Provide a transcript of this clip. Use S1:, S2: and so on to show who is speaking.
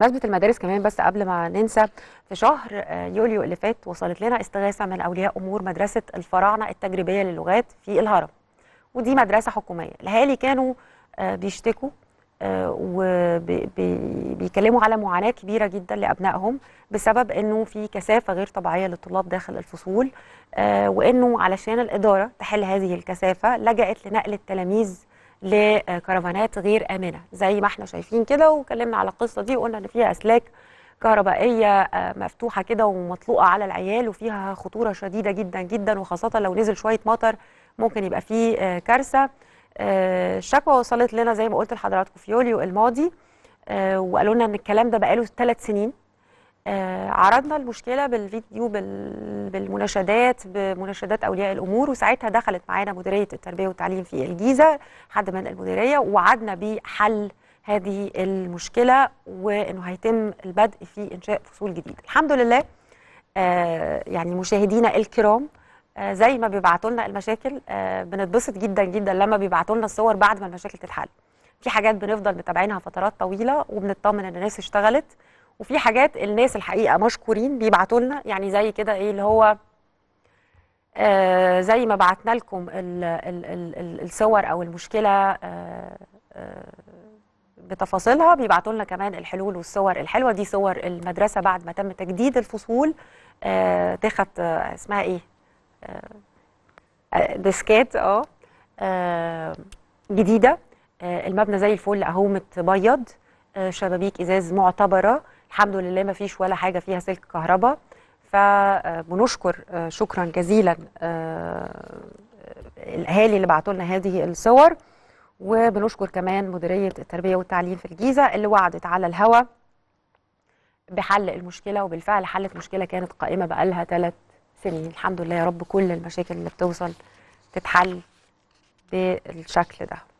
S1: بمناسبه المدارس كمان بس قبل ما ننسى في شهر آه، يوليو اللي فات وصلت لنا استغاثه من اولياء امور مدرسه الفراعنه التجريبيه للغات في الهرم ودي مدرسه حكوميه الاهالي كانوا آه، بيشتكوا آه، وبيتكلموا على معاناه كبيره جدا لابنائهم بسبب انه في كثافه غير طبيعيه للطلاب داخل الفصول وانه علشان الاداره تحل هذه الكثافه لجأت لنقل التلاميذ لكرفانات غير امنه زي ما احنا شايفين كده وكلمنا على القصه دي وقلنا ان فيها اسلاك كهربائيه آه، مفتوحه كده ومطلوقه على العيال وفيها خطوره شديده جدا جدا وخاصه لو نزل شويه مطر ممكن يبقى فيه آه، كارثه آه، الشكوى وصلت لنا زي ما قلت لحضراتكم في يوليو الماضي وقالوا لنا ان الكلام ده بقاله ثلاث سنين آه، عرضنا المشكله بالفيديو بالمناشدات بمناشدات اولياء الامور وساعتها دخلت معانا مديريه التربيه والتعليم في الجيزه حد من المديريه ووعدنا بحل هذه المشكله وانه هيتم البدء في انشاء فصول جديده الحمد لله آه يعني مشاهدينا الكرام آه زي ما بيبعتوا لنا المشاكل آه بنتبسط جدا جدا لما بيبعتوا لنا الصور بعد ما المشاكل تتحل في حاجات بنفضل متابعينها فترات طويله وبنطمن ان الناس اشتغلت وفي حاجات الناس الحقيقه مشكورين بيبعتوا لنا يعني زي كده ايه اللي هو آه زي ما بعتنا لكم الـ الـ الـ الصور او المشكله آه آه بتفاصيلها بيبعتوا لنا كمان الحلول والصور الحلوه دي صور المدرسه بعد ما تم تجديد الفصول آه تاخد آه اسمها ايه آه, آه، ديسكات اه, آه، جديده آه، المبنى زي الفل اهو متبيض شبابيك ازاز معتبره الحمد لله ما فيش ولا حاجه فيها سلك كهرباء فبنشكر آه، آه، شكرا جزيلا آه، الاهالي اللي بعتوا لنا هذه الصور وبنشكر كمان مديريه التربيه والتعليم في الجيزه اللي وعدت على الهواء بحل المشكله وبالفعل حلت مشكله كانت قائمه بقالها ثلاث سنين الحمد لله يا رب كل المشاكل اللي بتوصل تتحل بالشكل ده